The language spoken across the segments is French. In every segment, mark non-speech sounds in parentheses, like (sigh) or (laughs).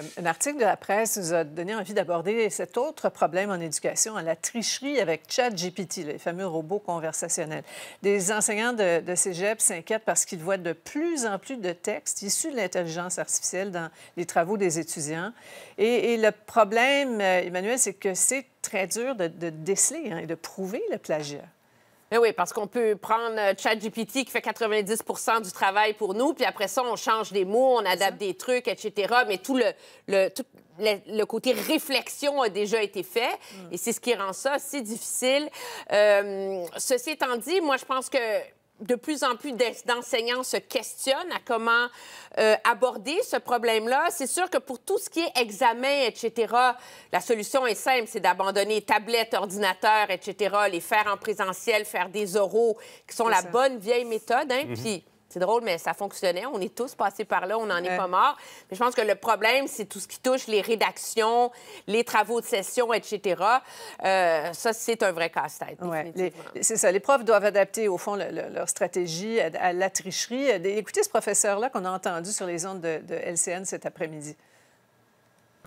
Euh, un article de la presse nous a donné envie d'aborder cet autre problème en éducation, la tricherie avec ChatGPT, les fameux robots conversationnels. Des enseignants de, de cégep s'inquiètent parce qu'ils voient de plus en plus de textes issus de l'intelligence artificielle dans les travaux des étudiants. Et, le problème, euh, Emmanuel, c'est que c'est très dur de, déceler hein, et de prouver le plagiat. Ben oui, parce qu'on peut prendre euh, ChatGPT qui fait 90 du travail pour nous, puis après ça, on change des mots, on adapte des trucs, etc. Mais tout le, le le, côté réflexion a déjà été fait mm. et c'est ce qui rend ça si difficile. Euh, ceci étant dit, moi, je pense que de plus en plus d'enseignants se questionnent à comment euh, aborder ce problème-là. C'est sûr que pour tout ce qui est examen, etc., la solution est simple, c'est d'abandonner tablettes, ordinateurs, etc., les faire en présentiel, faire des oraux, qui sont la bonne vieille méthode. Hein? Mm-hmm. C'est drôle, mais ça fonctionnait. On est tous passés par là, on n'en est pas mort. Mais je pense que le problème, c'est tout ce qui touche les rédactions, les travaux de session, etc. Euh, ça, c'est un vrai casse-tête. Ouais. C'est ça. Les profs doivent adapter, au fond, leur stratégie à, la tricherie. Écoutez ce professeur-là qu'on a entendu sur les ondes de, de LCN cet après-midi.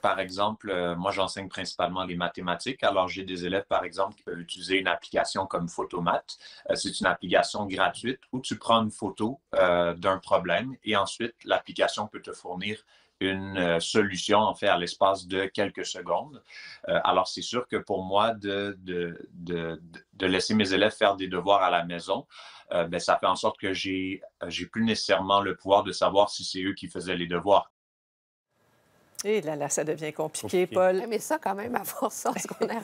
Par exemple, euh, moi, j'enseigne principalement les mathématiques. Alors, j'ai des élèves, par exemple, qui peuvent utiliser une application comme Photomat. Euh, c'est une application gratuite où tu prends une photo euh, d'un problème et ensuite, l'application peut te fournir une solution, en fait, à l'espace de quelques secondes. alors, c'est sûr que pour moi, de, de, laisser mes élèves faire des devoirs à la maison, ben, ça fait en sorte que j'ai, j'ai plus nécessairement le pouvoir de savoir si c'est eux qui faisaient les devoirs. Et là, ça devient compliqué, Paul. Mais ça, quand même, à force, ce qu'on a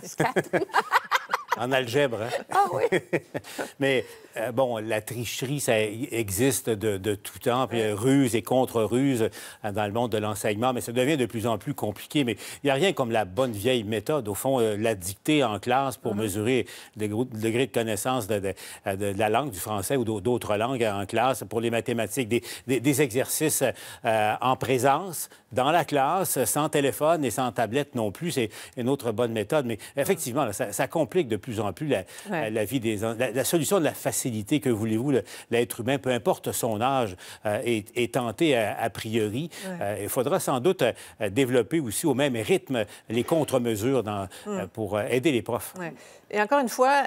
en algèbre. Hein? Ah oui. (laughs) Mais euh, bon, la tricherie, ça existe de, tout temps, puis euh, ruse et contre-ruse euh, dans le monde de l'enseignement, mais ça devient de plus en plus compliqué. Mais il n'y a rien comme la bonne vieille méthode, au fond, la dictée en classe pour mm-hmm. mesurer le, degrés degré de connaissance de, la langue, du français ou d'autres langues en classe, pour les mathématiques, des, exercices en présence, dans la classe, sans téléphone et sans tablette non plus. C'est une autre bonne méthode, mais effectivement, ça, ça complique de plus en plus la, vie des... La, solution de la facilité, que voulez-vous, l'être humain, peu importe son âge, euh, est, tenté a, priori. Euh, il faudra sans doute euh, développer aussi au même rythme les contre-mesures hmm. pour aider les profs. Et encore une fois,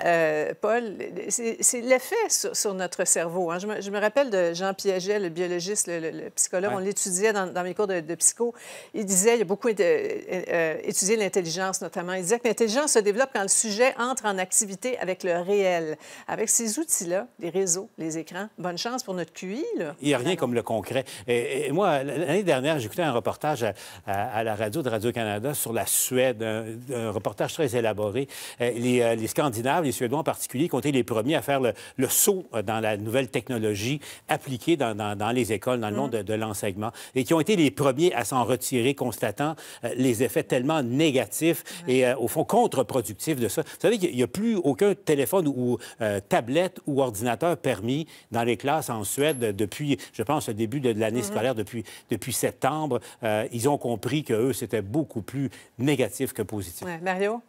Paul, c'est l'effet sur, notre cerveau. Hein. Je, me, rappelle de Jean Piaget, le biologiste, le, psychologue. On l'étudiait dans, mes cours de, de, psycho. Il disait, il a beaucoup étudié l'intelligence notamment. Il disait que l'intelligence se développe quand le sujet entre en activité avec le réel. Avec ces outils-là, les réseaux, les écrans, bonne chance pour notre QI. Là. Il n'y a rien comme le concret. Et, moi, l'année dernière, j'écoutais un reportage à, la radio de Radio-Canada sur la Suède, un, reportage très élaboré. Euh, les, Scandinaves, les Suédois en particulier, qui ont été les premiers à faire le, saut euh, dans la nouvelle technologie appliquée dans, les écoles, dans le monde mm. de, l'enseignement, et qui ont été les premiers à s'en retirer, constatant euh, les effets tellement négatifs et, au fond, contre-productifs de ça. Vous savez, il n'y a plus aucun téléphone ou euh, tablette ou ordinateur permis dans les classes en Suède depuis, je pense, le début de, l'année mm-hmm. scolaire, depuis, septembre. Euh, ils ont compris que eux, c'était beaucoup plus négatif que positif. Mario?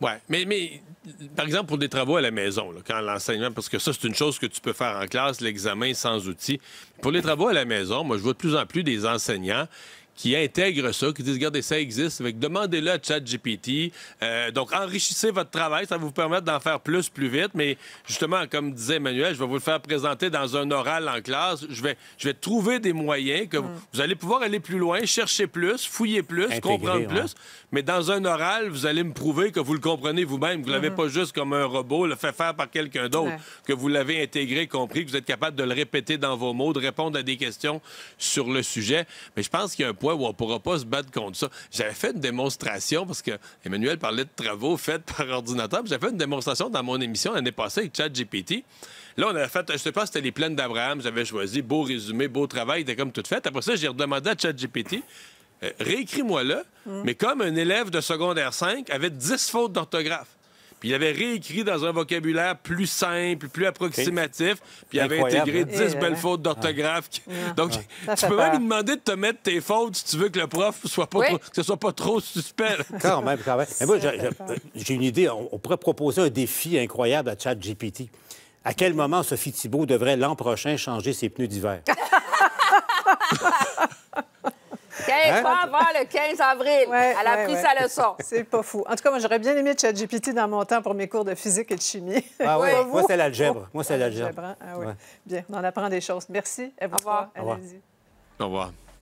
Oui, mais, par exemple, pour des travaux à la maison, quand l'enseignement, parce que ça, c'est une chose que tu peux faire en classe, l'examen sans outils. Pour les travaux à la maison, moi, je vois de plus en plus des enseignants qui intègrent ça, qui disent, regardez, ça existe. Demandez-le à ChatGPT. Euh, donc, enrichissez votre travail. Ça va vous permettre d'en faire plus, plus vite. Mais justement, comme disait Emmanuel, je vais vous le faire présenter dans un oral en classe. Je vais, je vais trouver des moyens que vous mm. allez pouvoir aller plus loin, chercher plus, fouiller plus, comprendre plus. Mais dans un oral, vous allez me prouver que vous le comprenez vous-même. Vous, vous l'avez mm-hmm. pas juste comme un robot, le fait faire par quelqu'un d'autre, que vous l'avez intégré, compris, que vous êtes capable de le répéter dans vos mots, de répondre à des questions sur le sujet. Mais je pense qu'il y a un point où on ne pourra pas se battre contre ça. J'avais fait une démonstration parce que Emmanuel parlait de travaux faits (laughs) par ordinateur. J'avais fait une démonstration dans mon émission l'année passée avec ChatGPT. Là, on avait fait, je sais pas, c'était les plaines d'Abraham. J'avais choisi beau résumé, beau travail, était comme tout fait. Après ça, j'ai redemandé à ChatGPT. Euh, réécris-moi-le, mm. mais comme un élève de secondaire 5 avait 10 fautes d'orthographe. Puis il avait réécrit dans un vocabulaire plus simple, plus approximatif. Puis il avait intégré 10 hein. eh, belles hein. fautes d'orthographe. Donc, tu peux même lui demander de te mettre tes fautes si tu veux que le prof soit pas trop, ce soit pas trop suspect. (laughs) quand même, quand même. j'ai une idée. On, on, pourrait proposer un défi incroyable à ChatGPT. À quel moment Sophie Thibault devrait l'an prochain changer ses pneus d'hiver? (laughs) Hein? pas le 15 avril. Elle a pris sa leçon. C'est pas fou. En tout cas, moi, j'aurais bien aimé ChatGPT dans mon temps pour mes cours de physique et de chimie. Ah oui, moi, c'est l'algèbre. Hein? Ah bien, on apprend des choses. Merci. À Au Au revoir.